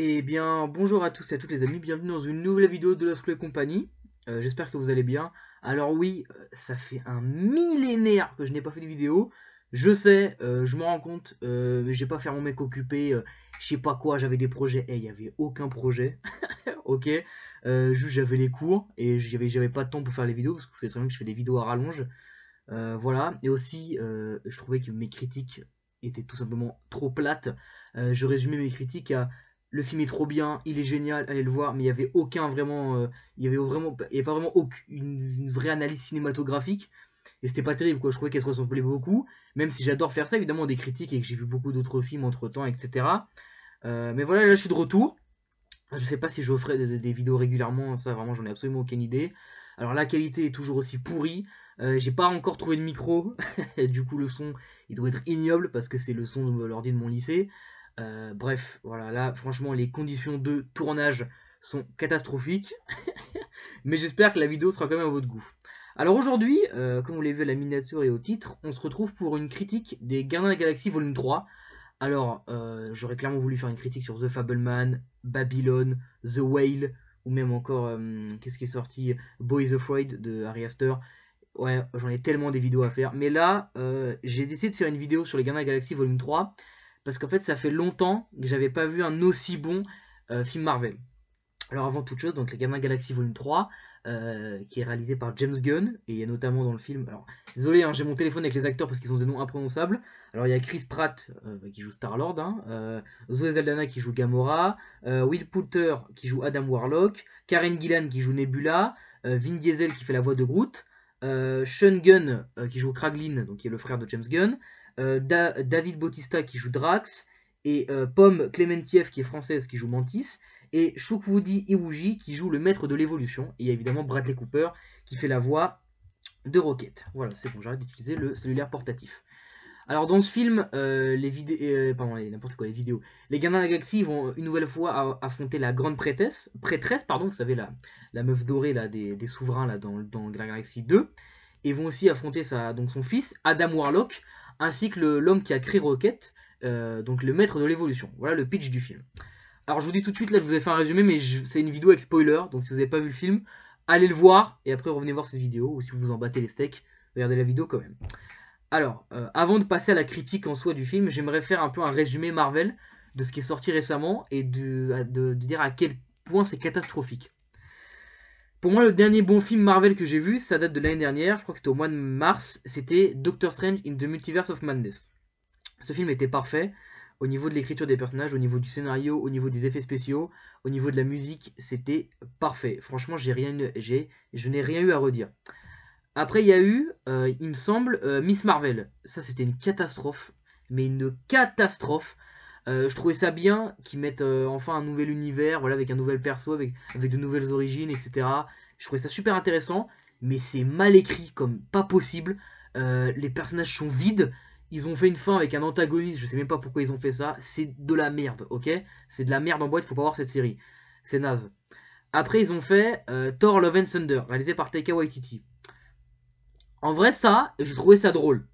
Eh bien, bonjour à tous et à toutes les amis, bienvenue dans une nouvelle vidéo de Lost Play Company. Euh, j'espère que vous allez bien. Alors oui, euh, ça fait un millénaire que je n'ai pas fait de vidéo. Je sais, euh, je m'en rends compte, euh, mais j'ai pas fait mon mec occupé, je sais pas quoi, j'avais des projets. Eh, il n'y avait aucun projet, ok Juste j'avais les cours et j'avais pas de temps pour faire les vidéos, parce que vous savez très bien que je fais des vidéos à rallonge. voilà, et aussi, je trouvais que mes critiques étaient tout simplement trop plates. je résumais mes critiques à le film est trop bien, il est génial, allez le voir, mais il n'y avait aucun vraiment, euh, il y avait vraiment, pas vraiment aucune, une vraie analyse cinématographique, et c'était pas terrible quoi, je trouvais qu'elle se ressemblait beaucoup, même si j'adore faire ça évidemment des critiques et que j'ai vu beaucoup d'autres films entre temps, etc. Euh, mais voilà, là je suis de retour, je sais pas si je ferai des, vidéos régulièrement, ça vraiment j'en ai absolument aucune idée. Alors la qualité est toujours aussi pourrie, euh, j'ai pas encore trouvé de micro, du coup le son il doit être ignoble parce que c'est le son de l'ordi de mon lycée. Euh, bref, voilà, là, franchement, les conditions de tournage sont catastrophiques. Mais j'espère que la vidéo sera quand même à votre goût. Alors aujourd'hui, euh, comme vous l'avez vu à la miniature et au titre, on se retrouve pour une critique des Gardiens de la Galaxie volume 3. Alors, euh, j'aurais clairement voulu faire une critique sur The Fableman, Babylon, The Whale, ou même encore, qu'est-ce qui est sorti Boys of Freud de Harry Astor. Ouais, j'en ai tellement des vidéos à faire. Mais là, j'ai décidé de faire une vidéo sur les Gardiens de la Galaxie volume 3 parce qu'en fait ça fait longtemps que j'avais pas vu un aussi bon euh, film Marvel. Alors avant toute chose, donc Les Gamins Galaxy Volume 3, euh, qui est réalisé par James Gunn, et il y a notamment dans le film, alors désolé, hein, j'ai mon téléphone avec les acteurs parce qu'ils ont des noms imprononçables, alors il y a Chris Pratt euh, qui joue Star-Lord, hein, Zoe Saldana qui joue Gamora, Will Poulter qui joue Adam Warlock, Karen Gillan qui joue Nebula, Vin Diesel qui fait la voix de Groot, Sean Gunn qui joue Kraglin, donc qui est le frère de James Gunn, euh, David Bautista qui joue Drax, et euh, Pomme Clémentiev qui est française qui joue Mantis, et Shukwoody Iwuji qui joue le maître de l'évolution, et évidemment Bradley Cooper qui fait la voix de Rocket. Voilà, c'est bon, j'arrête d'utiliser le cellulaire portatif. Alors dans ce film, euh, les vidéos, pardon, n'importe quoi, les vidéos, les gamins de la galaxie vont une nouvelle fois affronter la grande prêtresse, prêtresse, pardon, vous savez la, la meuf dorée là des, souverains là dans, dans la galaxie 2, et vont aussi affronter donc son fils Adam Warlock ainsi que l'homme qui a créé Rocket, euh, donc le maître de l'évolution. Voilà le pitch du film. Alors je vous dis tout de suite, là je vous ai fait un résumé, mais c'est une vidéo avec spoiler, donc si vous n'avez pas vu le film, allez le voir, et après revenez voir cette vidéo, ou si vous vous en battez les steaks, regardez la vidéo quand même. Alors, euh, avant de passer à la critique en soi du film, j'aimerais faire un peu un résumé Marvel de ce qui est sorti récemment, et de dire à quel point c'est catastrophique. Pour moi, le dernier bon film Marvel que j'ai vu, ça date de l'année dernière, je crois que c'était au mois de mars, c'était Doctor Strange in the Multiverse of Madness. Ce film était parfait au niveau de l'écriture des personnages, au niveau du scénario, au niveau des effets spéciaux, au niveau de la musique, c'était parfait. Franchement, j'ai rien, je n'ai rien eu à redire. Après, il y a eu, euh, il me semble, euh, Miss Marvel. Ça, c'était une catastrophe, mais une catastrophe. Euh, je trouvais ça bien qu'ils mettent euh, enfin un nouvel univers, voilà, avec un nouvel perso, avec, de nouvelles origines, etc. Je trouvais ça super intéressant, mais c'est mal écrit comme pas possible. Euh, les personnages sont vides. Ils ont fait une fin avec un antagoniste, je sais même pas pourquoi ils ont fait ça. C'est de la merde, ok C'est de la merde en boîte, faut pas voir cette série. C'est naze. Après, ils ont fait Thor Love and Thunder, réalisé par Taika Waititi. En vrai, ça, je trouvais ça drôle.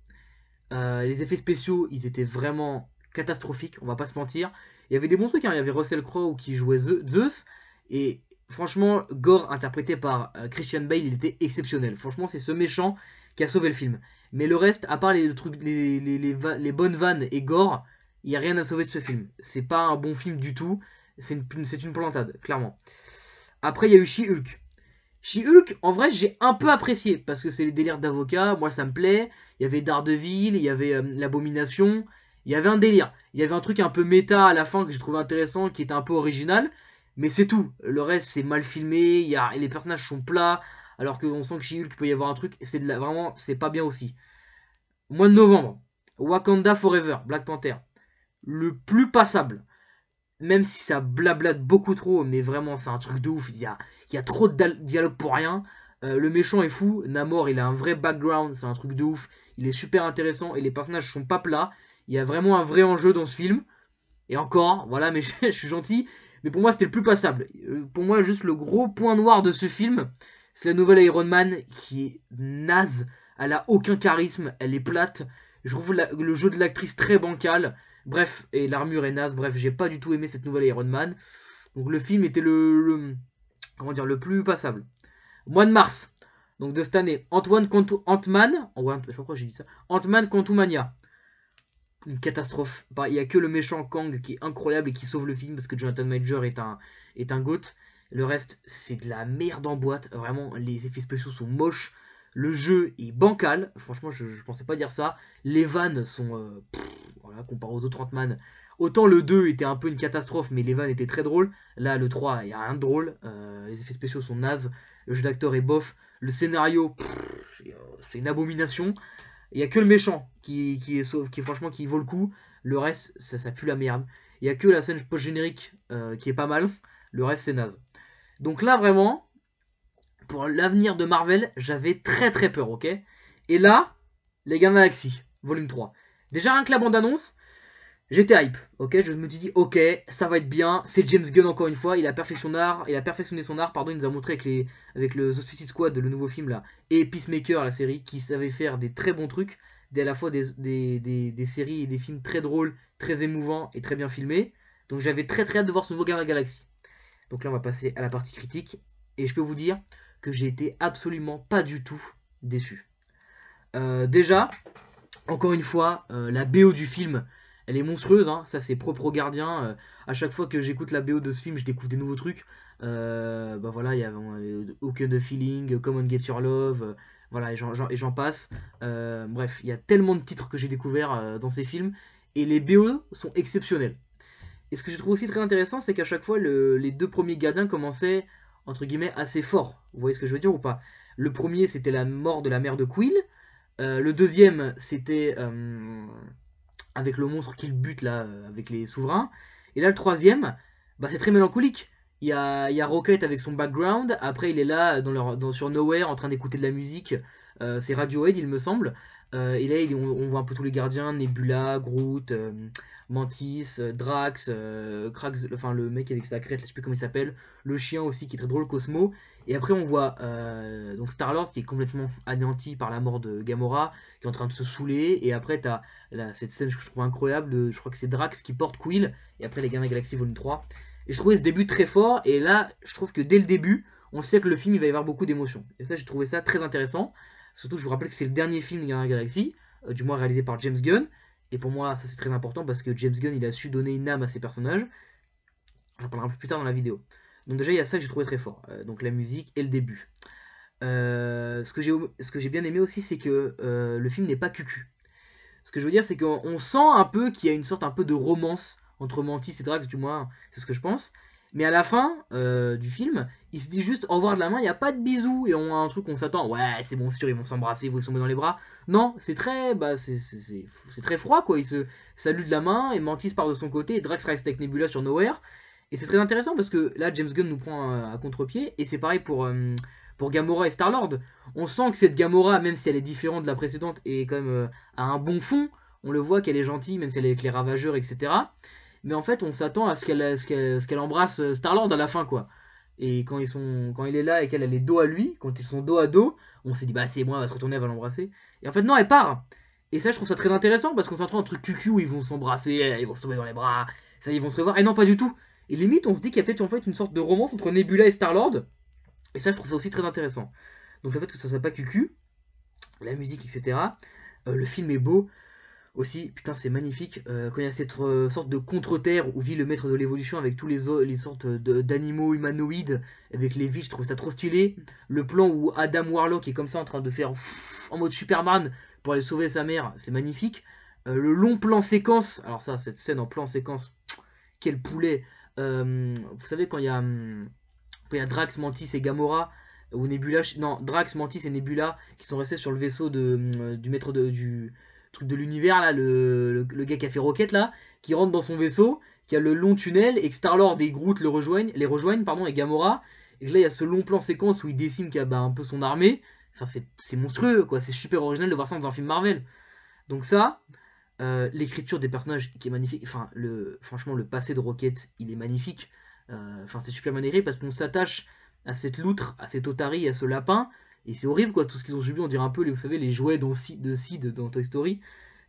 les effets spéciaux, ils étaient vraiment catastrophique, on va pas se mentir. Il y avait des bons trucs, hein. il y avait Russell Crowe qui jouait Zeus, et franchement, Gore, interprété par euh, Christian Bale, il était exceptionnel. Franchement, c'est ce méchant qui a sauvé le film. Mais le reste, à part les, les, bonnes vannes et Gore, il n'y a rien à sauver de ce film. C'est pas un bon film du tout, c'est une, une plantade, clairement. Après, il y a eu She-Hulk. She-Hulk, en vrai, j'ai un peu apprécié, parce que c'est les délires d'avocat, moi ça me plaît. Il y avait Daredevil, il y avait euh, l'Abomination, il y avait un délire. Il y avait un truc un peu méta à la fin que j'ai trouvé intéressant, qui était un peu original. Mais c'est tout. Le reste, c'est mal filmé. les personnages sont plats. Alors qu'on sent que chez Hulk, peut y avoir un truc. C'est de vraiment, c'est pas bien aussi. Mois de novembre. Wakanda Forever, Black Panther. Le plus passable. Même si ça blablate beaucoup trop, mais vraiment, c'est un truc de ouf. Il y a, il y a trop de dialogue pour rien. Euh, le méchant est fou. Namor, il a un vrai background. C'est un truc de ouf. Il est super intéressant. Et les personnages sont pas plats. Il y a vraiment un vrai enjeu dans ce film. Et encore, voilà, mais je, suis gentil. Mais pour moi, c'était le plus passable. Euh, pour moi, juste le gros point noir de ce film, c'est la nouvelle Iron Man qui est naze. Elle a aucun charisme, elle est plate. Je trouve le jeu de l'actrice très bancal. Bref, et l'armure est naze. Bref, j'ai pas du tout aimé cette nouvelle Iron Man. Donc le film était le, comment dire le plus passable. Mois de mars, donc de cette année, Antoine conto Ant-Man, je sais j'ai dit ça, Contumania une catastrophe. Il n'y a que le méchant Kang qui est incroyable et qui sauve le film parce que Jonathan Major est un, est un Le reste, c'est de la merde en boîte. Vraiment, les effets spéciaux sont moches. Le jeu est bancal. Franchement, je, ne pensais pas dire ça. Les vannes sont. Euh, voilà, comparé aux autres Ant-Man. Autant le 2 était un peu une catastrophe, mais les vannes étaient très drôles. Là, le 3, il n'y a rien de drôle. Euh, les effets spéciaux sont nazes. Le jeu d'acteur est bof. Le scénario, euh, c'est une abomination. Il n'y a que le méchant qui, est sauf qui franchement qui vaut le coup. Le reste, ça, pue la merde. Il y a que la scène post-générique euh, qui est pas mal. Le reste, c'est naze. Donc là, vraiment, pour l'avenir de Marvel, j'avais très très peur, ok Et là, les gars volume 3. Déjà, rien que la bande-annonce, J'étais hype, ok Je me dit, ok, ça va être bien. C'est James Gunn encore une fois, il a perfectionné son art, il a perfectionné son art, pardon, il nous a montré avec, les, avec le The Suicide Squad, le nouveau film là, et Peacemaker, la série, qui savait faire des très bons trucs, à la fois des, des, des, séries et des films très drôles, très émouvants et très bien filmés. Donc j'avais très très hâte de voir ce nouveau Guerre Galaxy. Donc là, on va passer à la partie critique, et je peux vous dire que j'ai été absolument pas du tout déçu. Euh, déjà, encore une fois, euh, la BO du film elle est monstrueuse, hein. ça c'est propre aux gardiens. A euh. à chaque fois que j'écoute la BO de ce film, je découvre des nouveaux trucs. Euh, bah voilà, il y a Aucun de euh, Feeling, Come Get Your Love, voilà, et j'en passe. bref, il y a tellement de titres que j'ai découvert dans ces films, et les BO sont exceptionnels. Et ce que je trouve aussi très intéressant, c'est qu'à chaque fois, les deux premiers gardiens commençaient, entre guillemets, assez fort. Vous voyez ce que je veux dire ou pas Le premier, c'était la mort de la mère de Quill. le deuxième, c'était avec le monstre qu'il bute là, euh, avec les souverains. Et là, le troisième, bah, c'est très mélancolique. Il y a, Rocket avec son background, après il est là euh, dans, leur, dans sur Nowhere en train d'écouter de la musique, euh, c'est Radiohead il me semble, et là on, on, voit un peu tous les gardiens, Nebula, Groot, Mantis, euh, Drax, euh, enfin le mec avec sa crête, je sais plus comment il s'appelle, le chien aussi qui est très drôle, Cosmo. Et après on voit euh, donc Star Lord qui est complètement anéanti par la mort de Gamora, qui est en train de se saouler. Et après tu as cette scène que je trouve incroyable, je crois que c'est Drax qui porte Quill. Et après les Guerres de la volume 3. Et je trouvais ce début très fort. Et là je trouve que dès le début on sait que le film il va y avoir beaucoup d'émotions. Et ça j'ai trouvé ça très intéressant. Surtout je vous rappelle que c'est le dernier film des Guerres de la Galaxie, du moins réalisé par James Gunn. Et pour moi, ça c'est très important parce que James Gunn, il a su donner une âme à ses personnages. J'en parlerai un peu plus tard dans la vidéo. Donc déjà, il y a ça que j'ai trouvé très fort. Euh, donc la musique et le début. Euh, ce que j'ai bien aimé aussi, c'est que euh, le film n'est pas cucu. Ce que je veux dire, c'est qu'on sent un peu qu'il y a une sorte un peu de romance entre Mantis et Drax, du moins, c'est ce que je pense. Mais à la fin euh, du film, il se dit juste au revoir de la main, il n'y a pas de bisous. Et on a un truc qu'on s'attend, ouais, c'est bon, sûr, ils vont s'embrasser, ils vont tomber dans les bras. Non, c'est très, bah, c'est très froid, quoi. Ils se saluent de la main, et Mantis part de son côté, et Drax reste avec Nebula sur Nowhere. Et c'est très intéressant parce que là, James Gunn nous prend euh, à contre-pied, et c'est pareil pour, euh, pour Gamora et Star-Lord. On sent que cette Gamora, même si elle est différente de la précédente, et quand même à un bon fond. On le voit qu'elle est gentille, même si elle est avec les ravageurs, etc mais en fait on s'attend à ce qu'elle embrasse euh, star embrasse à la fin quoi. Et quand ils sont quand il est là et qu'elle est dos à lui, quand ils sont dos à dos, on s'est dit bah c'est moi, elle va se retourner, elle va l'embrasser. Et en fait non, elle part. Et ça je trouve ça très intéressant parce qu'on s'attend à un truc cucu où ils vont s'embrasser, euh, ils vont se tomber dans les bras, ça ils vont se revoir. Et non pas du tout. Et limite on se dit qu'il y a peut-être en fait une sorte de romance entre Nebula et Star-Lord. Et ça je trouve ça aussi très intéressant. Donc le fait que ça soit pas cucu, la musique etc. Euh, le film est beau. Aussi, putain, c'est magnifique. Euh, quand il y a cette euh, sorte de contre-terre où vit le maître de l'évolution avec tous les, les sortes d'animaux humanoïdes, avec les villes, je trouve ça trop stylé. Le plan où Adam Warlock est comme ça en train de faire en mode Superman pour aller sauver sa mère, c'est magnifique. Euh, le long plan séquence, alors ça, cette scène en plan séquence, quel poulet. vous savez, hum, quand il y, a, Drax, Mantis et Gamora, ou Nebula, non, Drax, Mantis et Nebula qui sont restés sur le vaisseau de, hum, du maître de, du truc de l'univers là, le, le, gars qui a fait Rocket là, qui rentre dans son vaisseau, qui a le long tunnel et que Star-Lord et Groot le rejoignent, les rejoignent pardon, et Gamora. Et que là il y a ce long plan séquence où il décime qu'il a bah, un peu son armée. Enfin c'est monstrueux quoi, c'est super original de voir ça dans un film Marvel. Donc ça, euh, l'écriture des personnages qui est magnifique, enfin le, franchement le passé de Rocket il est magnifique. Euh, enfin c'est super manéré parce qu'on s'attache à cette loutre, à cet otari, à ce lapin et c'est horrible, quoi, tout ce qu'ils ont subi. On dirait un peu, les, vous savez, les jouets de Sid dans Toy Story.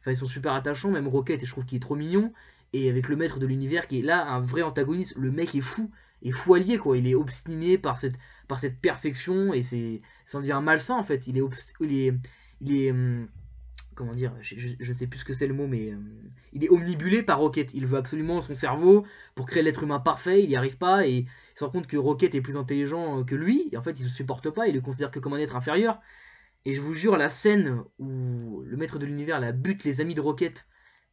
Enfin, ils sont super attachants, même Rocket, et je trouve qu'il est trop mignon. Et avec le maître de l'univers qui est là, un vrai antagoniste, le mec est fou, est fou allié, quoi. Il est obstiné par cette, par cette perfection, et c'est, ça en devient malsain, en fait. Il est, il est, il est hum, comment dire, je ne sais plus ce que c'est le mot, mais euh, il est omnibulé par Rocket. Il veut absolument son cerveau pour créer l'être humain parfait, il n'y arrive pas, et il se rend compte que Rocket est plus intelligent euh, que lui, et en fait il ne le supporte pas, il le considère que comme un être inférieur. Et je vous jure, la scène où le maître de l'univers la bute les amis de Rocket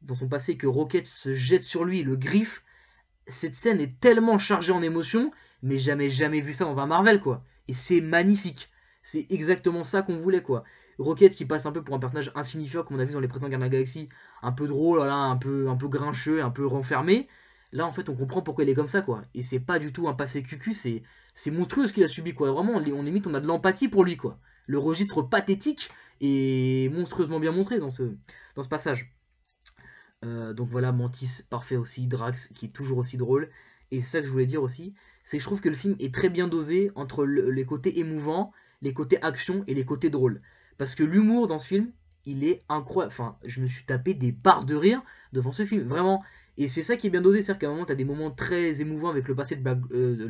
dans son passé, que Rocket se jette sur lui, le griffe, cette scène est tellement chargée en émotions, mais jamais jamais vu ça dans un Marvel, quoi. Et c'est magnifique. C'est exactement ça qu'on voulait, quoi. Rocket qui passe un peu pour un personnage insignifiant comme on a vu dans les précédents Guerre de la Galaxie, un peu drôle, un peu un peu grincheux, un peu renfermé. Là en fait on comprend pourquoi il est comme ça quoi. Et c'est pas du tout un passé cucu, c'est c'est monstrueux ce qu'il a subi quoi. Vraiment on, on limite on a de l'empathie pour lui quoi. Le registre pathétique est monstrueusement bien montré dans ce dans ce passage. Euh, donc voilà Mantis parfait aussi, Drax qui est toujours aussi drôle. Et c'est ça que je voulais dire aussi, c'est que je trouve que le film est très bien dosé entre les côtés émouvants, les côtés action et les côtés drôles. Parce que l'humour dans ce film, il est incroyable. Enfin, je me suis tapé des barres de rire devant ce film, vraiment. Et c'est ça qui est bien dosé, c'est-à-dire qu'à un moment, tu as des moments très émouvants avec le passé de, back, euh,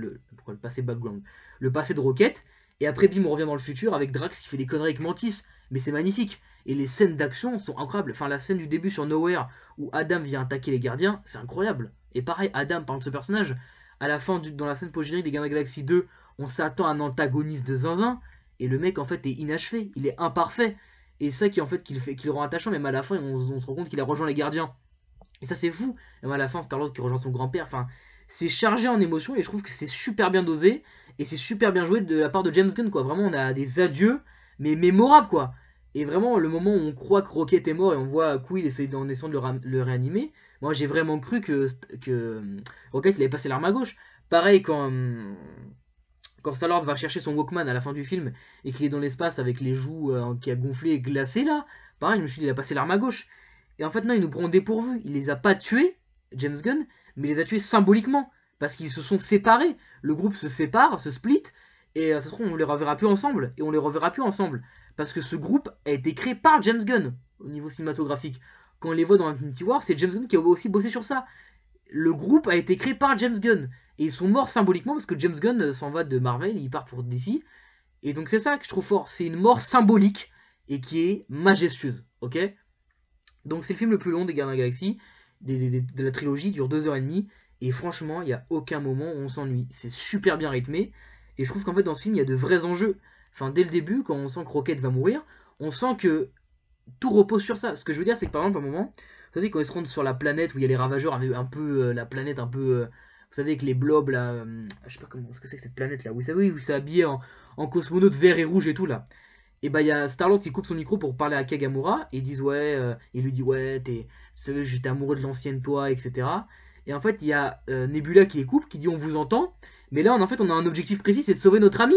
le, passé background, le passé de Rocket, et après, bim, on revient dans le futur avec Drax qui fait des conneries avec Mantis, mais c'est magnifique. Et les scènes d'action sont incroyables. Enfin, la scène du début sur Nowhere où Adam vient attaquer les gardiens, c'est incroyable. Et pareil, Adam parle de ce personnage. À la fin, dans la scène post des Gardiens de la 2, on s'attend à un antagoniste de zinzin. Et le mec en fait est inachevé, il est imparfait. Et ça qui en fait qui le, rend attachant, même à la fin on, se rend compte qu'il a rejoint les gardiens. Et ça c'est fou. Et à la fin Star-Lord qui rejoint son grand-père, enfin c'est chargé en émotions et je trouve que c'est super bien dosé et c'est super bien joué de la part de James Gunn quoi. Vraiment on a des adieux mais mémorables quoi. Et vraiment le moment où on croit que Rocket est mort et on voit Quill essayer d'en essayant de le, réanimer, moi j'ai vraiment cru que, que hum, Rocket il avait passé l'arme à gauche. Pareil quand hum, quand star va chercher son Walkman à la fin du film et qu'il est dans l'espace avec les joues euh, qui a gonflé et glacé là, pareil, je me suis dit, il a passé l'arme à gauche. Et en fait, non, il nous prend dépourvu. Il les a pas tués, James Gunn, mais il les a tués symboliquement parce qu'ils se sont séparés. Le groupe se sépare, se split, et euh, ça se trouve, on les reverra plus ensemble et on les reverra plus ensemble parce que ce groupe a été créé par James Gunn au niveau cinématographique. Quand on les voit dans Infinity War, c'est James Gunn qui a aussi bossé sur ça. Le groupe a été créé par James Gunn. Et ils sont morts symboliquement parce que James Gunn euh, s'en va de Marvel, il part pour DC. Et donc c'est ça que je trouve fort, c'est une mort symbolique et qui est majestueuse, ok Donc c'est le film le plus long des Gardiens de la Galaxie, des, de la trilogie, dure dure 2h30, et franchement, il n'y a aucun moment où on s'ennuie. C'est super bien rythmé, et je trouve qu'en fait dans ce film, il y a de vrais enjeux. Enfin, dès le début, quand on sent que Rocket va mourir, on sent que tout repose sur ça. Ce que je veux dire, c'est que par exemple, à un moment, vous savez, quand ils se rendent sur la planète où il y a les ravageurs, un peu, euh, la planète un peu... Euh, vous savez que les blobs là, euh, je sais pas comment, ce que c'est que cette planète là, vous savez, où c'est habillé en, en cosmonaute vert et rouge et tout là. Et bah il y a Starlord qui coupe son micro pour parler à Kagamura et disent ouais, euh, il lui dit ouais, t'es, j'étais amoureux de l'ancienne toi, etc. Et en fait il y a euh, Nebula qui les coupe, qui dit on vous entend, mais là en fait on a un objectif précis, c'est de sauver notre ami.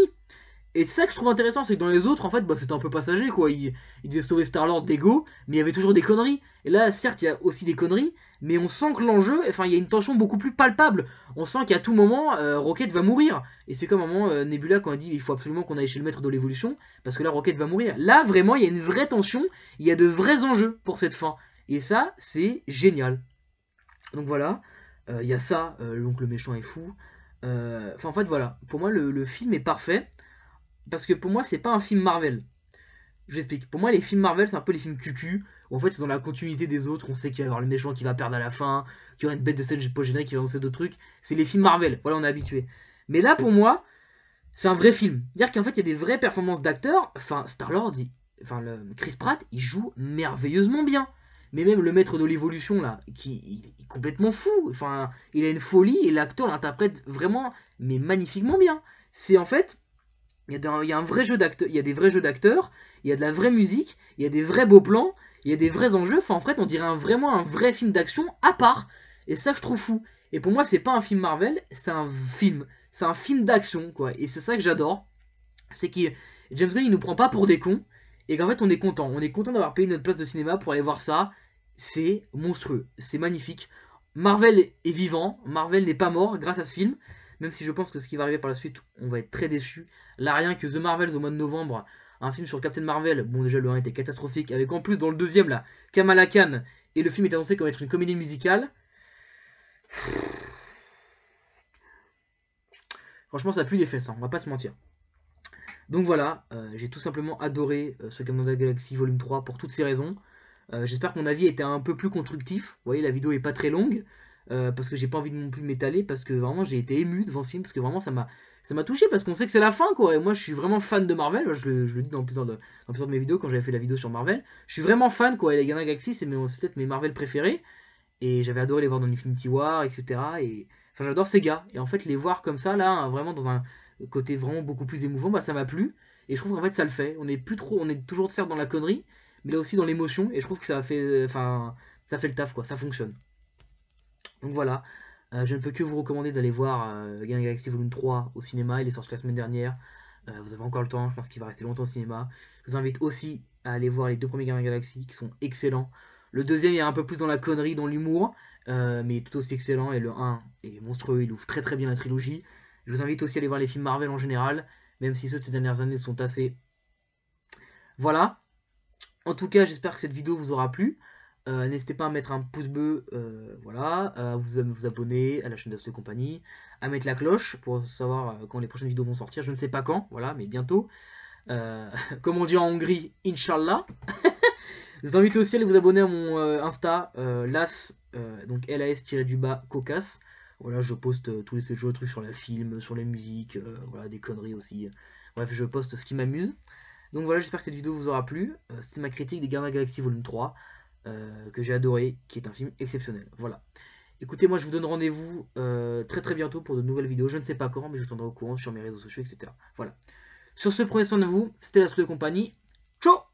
Et c'est ça que je trouve intéressant, c'est que dans les autres, en fait, bah, c'était un peu passager, quoi. Il, il devait sauver Star-Lord d'Ego, mais il y avait toujours des conneries. Et là, certes, il y a aussi des conneries, mais on sent que l'enjeu, enfin, il y a une tension beaucoup plus palpable. On sent qu'à tout moment, euh, Rocket va mourir. Et c'est comme un moment, euh, Nebula, quand elle dit il faut absolument qu'on aille chez le maître de l'évolution, parce que là, Rocket va mourir. Là, vraiment, il y a une vraie tension, il y a de vrais enjeux pour cette fin. Et ça, c'est génial. Donc voilà, euh, il y a ça, donc le méchant est fou. Enfin, en fait, voilà, pour moi, le, le film est parfait. Parce que pour moi, c'est pas un film Marvel. Je explique. Pour moi, les films Marvel, c'est un peu les films cucu. Où en fait, c'est dans la continuité des autres. On sait qu'il va y avoir le méchant qui va perdre à la fin. Qu'il y aura une bête de scène générique qui va lancer d'autres trucs. C'est les films Marvel. Voilà, on est habitué. Mais là, pour moi, c'est un vrai film. dire qu'en fait, il y a des vraies performances d'acteurs. Enfin, Star-Lord, enfin, le... Chris Pratt, il joue merveilleusement bien. Mais même le maître de l'évolution, là, qui est complètement fou. Enfin, il a une folie et l'acteur l'interprète vraiment, mais magnifiquement bien. C'est en fait il y, a un vrai jeu d'acteur, il y a des vrais jeux d'acteurs, il y a de la vraie musique, il y a des vrais beaux plans, il y a des vrais enjeux. Enfin, en fait, on dirait vraiment un vrai film d'action à part. Et ça, je trouve fou. Et pour moi, c'est pas un film Marvel, c'est un film. C'est un film d'action, quoi. Et c'est ça que j'adore. C'est que James Gunn, il nous prend pas pour des cons. Et qu'en fait, on est content. On est content d'avoir payé notre place de cinéma pour aller voir ça. C'est monstrueux. C'est magnifique. Marvel est vivant. Marvel n'est pas mort grâce à ce film même si je pense que ce qui va arriver par la suite, on va être très déçu. Là, rien que The Marvels au mois de novembre, un film sur Captain Marvel, bon déjà le 1 était catastrophique, avec en plus dans le deuxième là, Kamala Khan, et le film est annoncé comme être une comédie musicale. Franchement, ça pue des fesses, ça. Hein, on va pas se mentir. Donc voilà, euh, j'ai tout simplement adoré euh, ce Captain de la Galaxy Volume 3 pour toutes ces raisons. Euh, j'espère que mon avis était un peu plus constructif. Vous voyez, la vidéo est pas très longue. Euh, parce que j'ai pas envie non plus de m'étaler, parce que vraiment j'ai été ému devant ce film, parce que vraiment ça m'a ça m'a touché, parce qu'on sait que c'est la fin, quoi. Et moi je suis vraiment fan de Marvel, je le, dis dans plusieurs, de, mes vidéos quand j'avais fait la vidéo sur Marvel. Je suis vraiment fan, quoi. Et les Gana Galaxy, c'est peut-être mes Marvel préférés. Et j'avais adoré les voir dans Infinity War, etc. Et enfin j'adore ces gars. Et en fait les voir comme ça, là, vraiment dans un côté vraiment beaucoup plus émouvant, bah ça m'a plu. Et je trouve qu'en fait ça le fait. On est plus trop, on est toujours certes dans la connerie, mais là aussi dans l'émotion. Et je trouve que ça fait, euh, enfin, ça fait le taf, quoi. Ça fonctionne. Donc voilà, euh, je ne peux que vous recommander d'aller voir euh, Galaxy Volume 3 au cinéma, il est sorti la semaine dernière. Euh, vous avez encore le temps, je pense qu'il va rester longtemps au cinéma. Je vous invite aussi à aller voir les deux premiers Game Galaxy qui sont excellents. Le deuxième est un peu plus dans la connerie, dans l'humour, mais tout aussi excellent. Et le 1 est monstrueux, il ouvre très très bien la trilogie. Je vous invite aussi à aller voir les films Marvel en général, même si ceux de ces dernières années sont assez... Voilà. En tout cas, j'espère que cette vidéo vous aura plu. Euh, n'hésitez pas à mettre un pouce bleu, euh, voilà, à vous, vous, abonner à la chaîne de compagnie, à mettre la cloche pour savoir euh, quand les prochaines vidéos vont sortir, je ne sais pas quand, voilà, mais bientôt. comme on dit en Hongrie, Inshallah. je vous invite aussi à vous abonner à mon Insta, las, donc las-du-bas cocas. Voilà, je poste tous les 7 jours trucs sur la film, sur les musiques, voilà, des conneries aussi. Bref, je poste ce qui m'amuse. Donc voilà, j'espère que cette vidéo vous aura plu. C'était ma critique des Gardiens de la Galaxie volume 3. Euh, que j'ai adoré, qui est un film exceptionnel. Voilà. Écoutez, moi je vous donne rendez-vous euh, très très bientôt pour de nouvelles vidéos. Je ne sais pas quand, mais je vous tiendrai au courant sur mes réseaux sociaux, etc. Voilà. Sur ce, prenez soin de vous. C'était la de compagnie. Ciao